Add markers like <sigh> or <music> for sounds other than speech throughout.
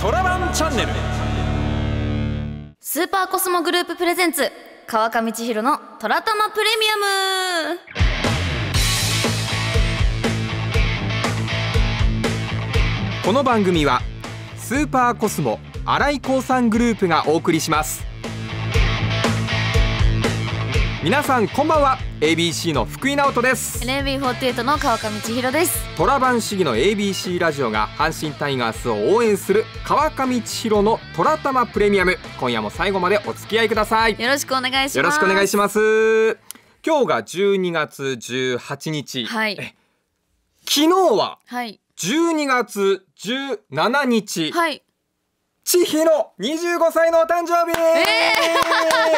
トラバンチャンネルスーパーコスモグループプレゼンツ川上千尋のトラタマプレミアムこの番組はスーパーコスモ新井興産グループがお送りします皆さんこんばんは ABC の福井直人です NMB48 の川上千尋ですトラバン市議の ABC ラジオが阪神タイガースを応援する川上千尋の虎玉プレミアム今夜も最後までお付き合いくださいよろしくお願いしますよろしくお願いします今日が12月18日はい昨日ははい12月17日はい千尋25歳のお誕生日、えー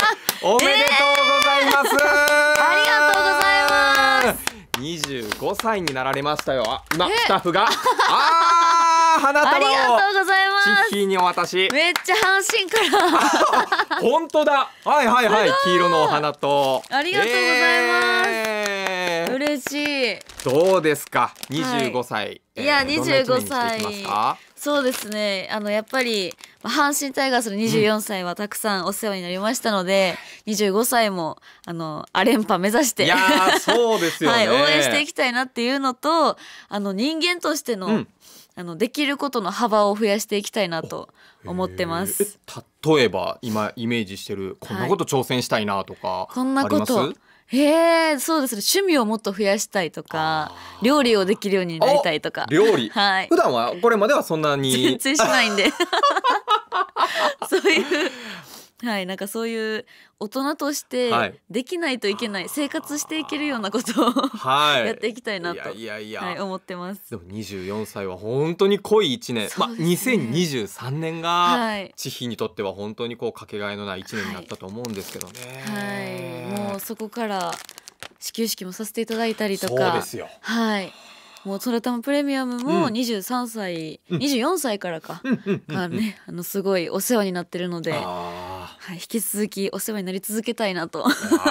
サインになられましたよ今スタッフが <laughs> ああ花束をありがとうございますチッにお渡しめっちゃ半身から本当だはいはいはい黄色のお花とありがとうございます、えー、嬉しいどうですか25歳、はいえー、いや25歳そうですねあのやっぱり阪神タイガースの24歳はたくさんお世話になりましたので、うん、25歳もあのアレンパ目指してそうです <laughs> はい、応援していきたいなっていうのとあの人間としての、うん、あのできることの幅を増やしていきたいなと思ってます。例えば今イメージしてるこんなこと挑戦したいなとか、はい、こんなことへえそうですね趣味をもっと増やしたいとか料理をできるようになりたいとか料理 <laughs> はい普段はこれまではそんなに全然しないんで <laughs> <laughs> そういうはい、なんかそういう大人としてできないといけない、はい、生活していけるようなことを、はい、<laughs> やっていきたいなといやいや思ってますでも24歳は本当に濃い1年、ね、まあ、2023年が千尋にとっては本当にこうかけがえのない1年になったと思うんですけどね。はい、はい、もうそこから始球式もさせていただいたりとか。そうですよはいもうトレタムプレミアムも23歳、うん、24歳からか、がねあのすごいお世話になってるので、はい、引き続きお世話になり続けたいなと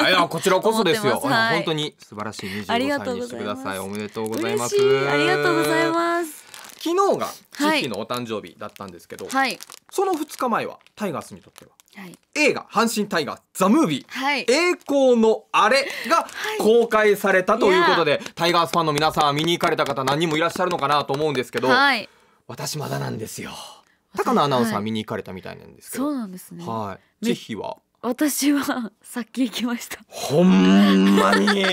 いやこちらこそですよ、<laughs> はい、本当に素晴らしい25歳にしてくださいおめでとうございますありがとうございます昨日がチッキーのお誕生日だったんですけど、はい、その2日前はタイガースにとっては、はい、映画「阪神タイガーザムービー、はい、栄光のあれ」が公開されたということで、はい、タイガースファンの皆さん見に行かれた方何人もいらっしゃるのかなと思うんですけど、はい、私まだなんですよ高野アナウンサー見に行かれたみたいなんですけど、そうなんですねはいチッヒは私は <laughs> さっき行きましたほんまに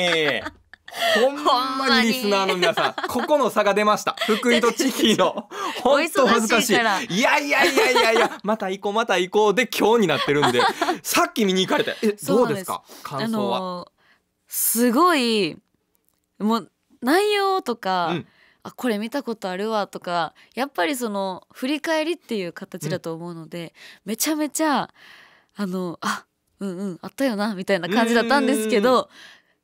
ほんまにリスナーの皆さん、<laughs> ここの差が出ました。福井と地域の。ん <laughs> と恥ずかしい。いやいやいやいやいや、また行こうまた行こうで今日になってるんで、<laughs> さっき見に行かれて、え、どうですか感想は。すごい、もう内容とか、うんあこれ見たことあるわとかやっぱりその振り返りっていう形だと思うので、うん、めちゃめちゃあのあうんうんあったよなみたいな感じだったんですけど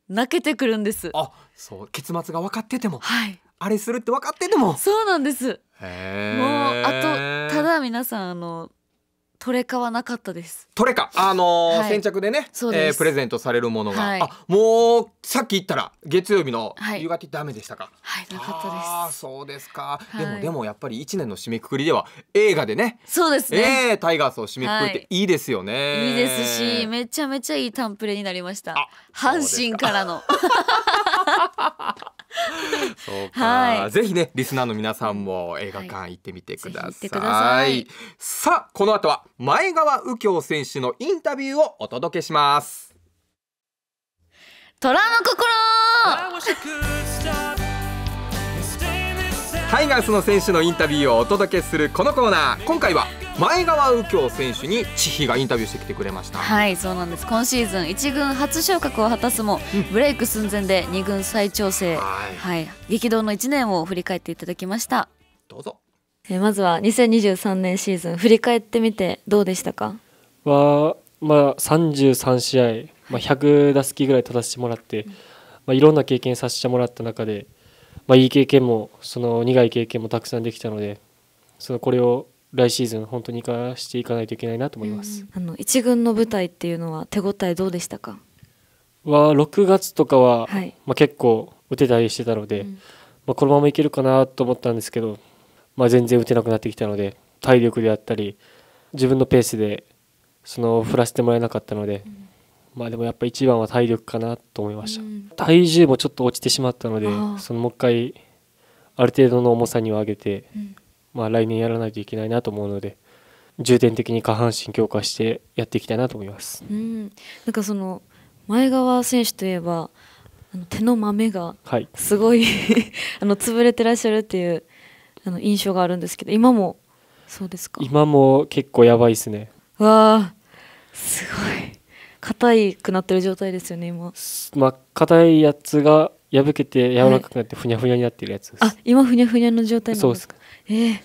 泣けてくるんですあそう結末が分かってても、はい、あれするって分かっててもそうなんですもうあとただ皆さんあのトレカはなかったですトレカあのーはい先着でねそでえープレゼントされるものが、はいあもうさっき言ったら月曜日の夕方ダメでしたか、はいなかったですそうですか、ではもいでもやっぱり一年の締めくくりでは映画でねそうですね、えータイガースを締めくくっていいですよね、いいですしめちゃめちゃいいタンプレになりました阪神からの <laughs> そうか、はい、ぜひねリスナーの皆さんも映画館行ってみてくださいはい、さあこの後は前川右京選手のインタビューをお届けします虎の心タイガースの選手のインタビューをお届けするこのコーナー今回は前川右京選手に千比がインタビューしてきてくれましたはいそうなんです今シーズン1軍初昇格を果たすも、うん、ブレイク寸前で2軍再調整はい、激動の1年を振り返っていただきましたどうぞえまずは2023年シーズン振り返ってみてどうでしたかは、まあ、33試合、まあ、100打席ぐらい立たせてもらって、まあ、いろんな経験させてもらった中で、まあ、いい経験もその苦い経験もたくさんできたのでそのこれを来シーズン本当に生かしていかないといけないなと思います。あの一軍の舞台っていうのは手応えどうでしたか？は6月とかは、はい、まあ結構打てたりしてたので、うん、まあこのままいけるかなと思ったんですけど、まあ全然打てなくなってきたので、体力であったり自分のペースでその振らせてもらえなかったので。うんまあでもやっぱ一番は体力かなと思いました、うん、体重もちょっと落ちてしまったのでそのもう一回ある程度の重さには上げて、うん、まあ、来年やらないといけないなと思うので重点的に下半身強化してやっていきたいなと思います。うんなんかその前川選手といえばあの手の豆がすごい、はい、あの潰れてらっしゃるっていうあの印象があるんですけど今もそうですか今も結構やばいですね。わあすごい硬いくなってる状態ですよね今。まあ硬いやつが破けて柔らかくなってふにゃふにゃになってるやつあ今ふにゃふにゃの状態なんそうでですすええ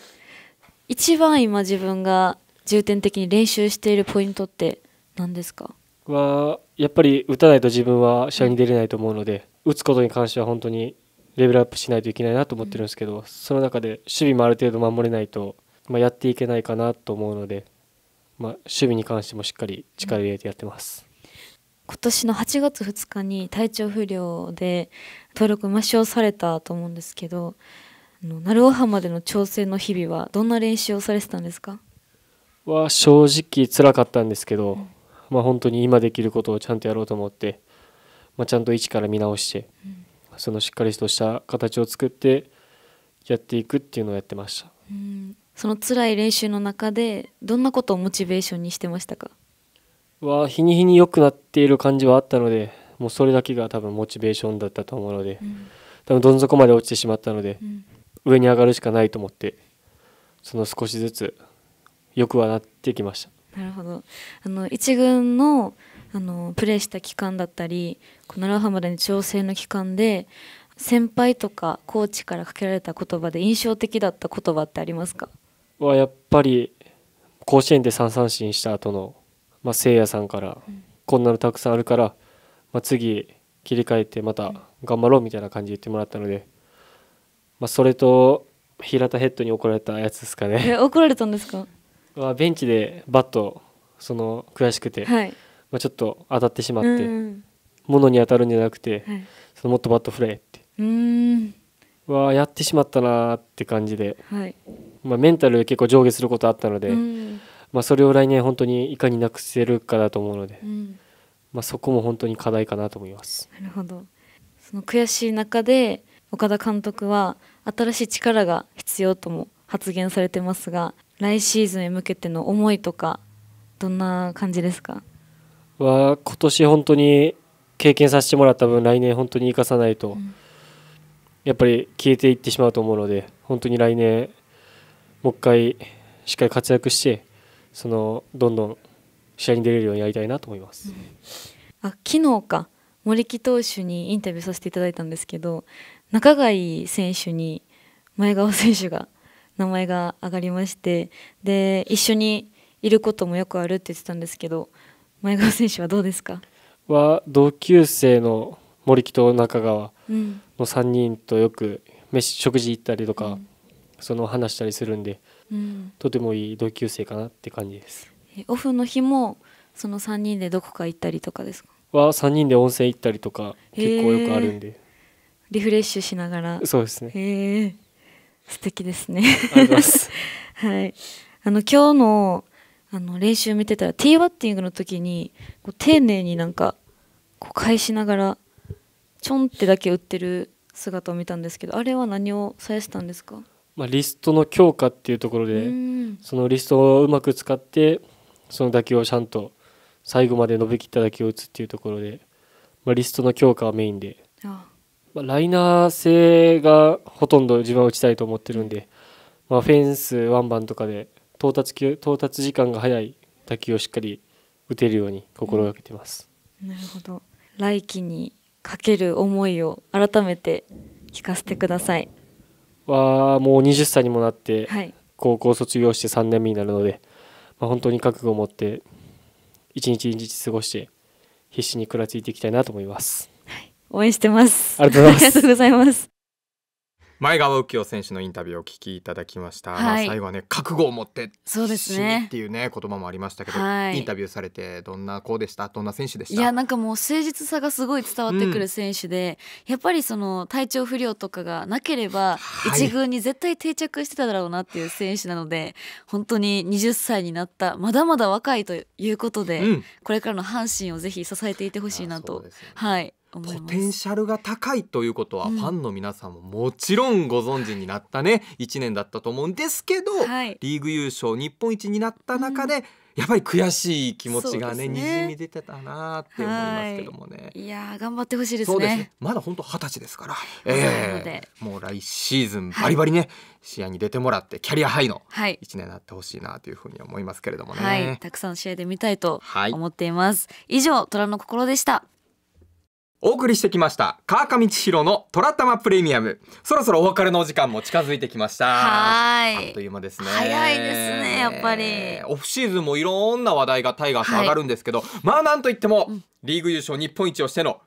一番今自分が重点的に練習しているポイントって何ですかはやっぱり打たないと自分は試合に出れないと思うので打つことに関しては本当にレベルアップしないといけないなと思ってるんですけど、その中で守備もある程度守れないと、まあ、やっていけないかなと思うので、まあ、守備に関してもしっかり力入れてやってます。今年の8月2日に体調不良で登録抹消されたと思うんですけど鳴尾浜での調整の日々はどんな練習をされてたんですかは正直つらかったんですけど、うん、まあ、本当に今できることをちゃんとやろうと思って、まあ、ちゃんと一から見直して、うん、そのしっかりとした形を作ってやっていくっていうのをやってました、うん、その辛い練習の中でどんなことをモチベーションにしてましたかは日に日に良くなっている感じはあったのでもうそれだけが多分モチベーションだったと思うので、うん、多分どん底まで落ちてしまったので、うん、上に上がるしかないと思ってその少しずつ良くはなってきました。なるほどあの一軍のあのプレーした期間だったり奈良浜での調整の期間で先輩とかコーチからかけられた言葉で印象的だった言葉ってありますかはやっぱり甲子園で3三振した後のまあ、せいやさんから、こんなのたくさんあるから、まあ、次切り替えてまた頑張ろうみたいな感じで言ってもらったので、まあ、それと平田ヘッドに怒られたやつですかね。怒られたんですか <laughs> はベンチでバットその悔しくて、はい、まあ、ちょっと当たってしまって、物に当たるんじゃなくて、はい、そのもっとバット振れってうんやってしまったなって感じで、はいまあ、メンタル結構上下することあったので、うんまあ、それを来年本当にいかになくせるかだと思うので、うん、まあ、そこも本当に課題かなと思います。なるほどその悔しい中で岡田監督は新しい力が必要とも発言されてますが来シーズンへ向けての思いとかどんな感じですかは今年本当に経験させてもらった分来年本当に生かさないと、うん、やっぱり消えていってしまうと思うので本当に来年もう一回しっかり活躍してそのどんどん試合に出れるようにやりたいなと思います。うん、あ昨日か森木投手にインタビューさせていただいたんですけど中貝選手に前川選手が名前が上がりましてで一緒にいることもよくあるって言ってたんですけど前川選手はどうですかは同級生の森木と中川の3人とよく飯食事行ったりとか、うん、その話したりするんで。とてもいい同級生かなって感じですオフの日もその3人でどこか行ったりとかですかは3人で温泉行ったりとか結構よくあるんでリフレッシュしながらそうですね素敵ですねはいあの今日のあの練習見てたらティーバッティングの時にこう丁寧になんかこう返しながらちょんってだけ打ってる姿を見たんですけどあれは何をさやしたんですかまあ、リストの強化っていうところでそのリストをうまく使ってその打球をちゃんと最後まで伸びきった打球を打つっていうところで、まあ、リストの強化はメインでまあ、ライナー性がほとんど自分は打ちたいと思ってるんで、まあ、フェンスワンバンとかで到達到達時間が早い打球をしっかり打てるように心がけてます。うん、なるほど来季にかける思いを改めて聞かせてください。はもう20歳にもなって、高校卒業して3年目になるので、まあ、本当に覚悟を持って一日一日過ごして必死に食らついていきたいなと思います、はい、応援してますありがとうございます <laughs> 前川右京選手のインタビューを聞きいただきました、はい、まあ、最後はね覚悟を持ってそうですねっていうね言葉もありましたけど、はい、インタビューされてどんな子でしたどんな選手でしたいやなんかもう誠実さがすごい伝わってくる選手で、うん、やっぱりその体調不良とかがなければ一軍に絶対定着してただろうなっていう選手なので、はい、本当に20歳になったまだまだ若いということで、うん、これからの阪神をぜひ支えていてほしいなと、ね、はいポテンシャルが高いということは、ファンの皆さんももちろんご存知になったね、うん、1年だったと思うんですけど、はい、リーグ優勝日本一になった中で、うんやっぱり悔しい気持ちがねにじ、み出てたなって思いますけどもね。いや頑張ってほしいです、ね、そうですね。まだ本当二十歳ですから。えー、もう来シーズンバリバリね、はい、試合に出てもらってキャリアハイの一年になってほしいなというふうに思いますけれどもね、はいたくさん試合で見たいと思っています。以上虎の心でした。お送りしてきました川上千尋のトラタマプレミアムそろそろお別れのお時間も近づいてきましたはいあっという間ですね早いですねやっぱりオフシーズンもいろんな話題がタイガース上がるんですけど、はい、まあなんといっても、リーグ優勝日本一をしての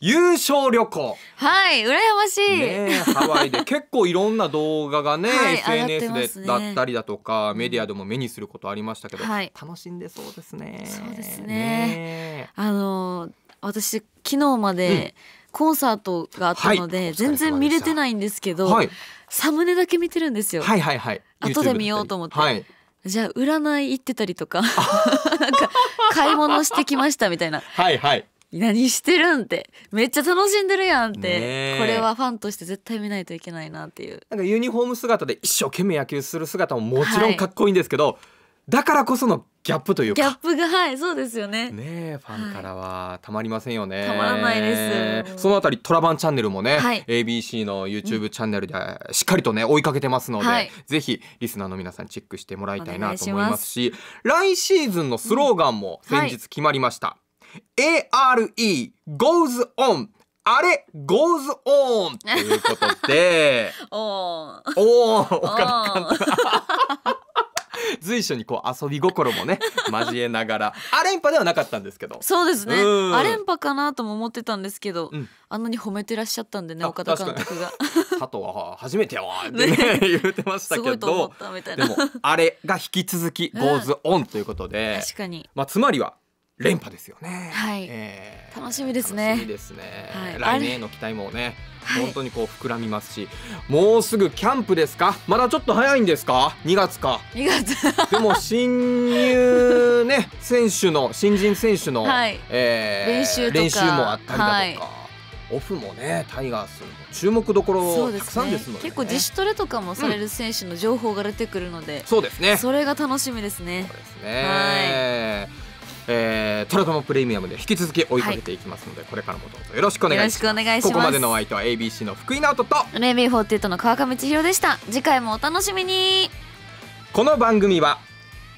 優勝旅行はい羨ましい、ね、ハワイで <laughs> 結構いろんな動画がね、はい、SNS でだったりだとか、メディアでも目にすることありましたけど、はい、楽しんでそうですねそうですね、ね、あの私昨日までコンサートがあったので、全然見れてないんですけど、サムネだけ見てるんですよ。はいはいはい。後で見ようと思って。はいじゃあ占い行ってたりとか <laughs> か買い物してきましたみたいなはいはい何してるんってめっちゃ楽しんでるやんって、これはファンとして絶対見ないといけないなっていうなんかユニフォーム姿で一生懸命野球する姿ももちろんかっこいいんですけど、はい、だからこそのギャップというギャップがはいそうですよねねファンからはたまりませんよね、はい、たまらないですそのあたりトラバンチャンネルもね、はい、ABC の YouTube チャンネルでしっかりとね追いかけてますので、はい、ぜひリスナーの皆さんチェックしてもらいたいなと思いますし来シーズンのスローガンも先日決まりました、うんはい、ARE goes on あれ goes on ということで <laughs> おーおー岡田監督随所にこう遊び心もね <laughs> 交えながらアレンパではなかったんですけどそうですねアレンパかなとも思ってたんですけど、うん、あんなに褒めてらっしゃったんでね岡田監督が <laughs> 佐藤は初めてやわってね、ね、言ってましたけどでもあれが引き続き坊主オンということで、<laughs> 確かに、まあ、つまりは連覇ですよね。はい、えー、楽しみですね。楽しみですね。はい、来年への期待もね、本当にこう膨らみますし、はい、もうすぐキャンプですか？まだちょっと早いんですか？2月か。2月。<laughs> でも新入ね選手の新人選手の、はいえー、練習練習もあったりだとか。はいオフもねタイガース注目どころたくさんですので、ねね、結構自主トレとかもされる選手の情報が出てくるので、うん、そうですねそれが楽しみですね。そうですね、はい、えーー、トラトモプレミアムで引き続き追いかけていきますので、はい、これからもどうぞよろしくお願いしますここまでのお相手は ABC の福井直人と NB48 の川上千尋でした次回もお楽しみにこの番組は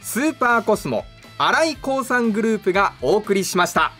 スーパーコスモ新井興産グループがお送りしました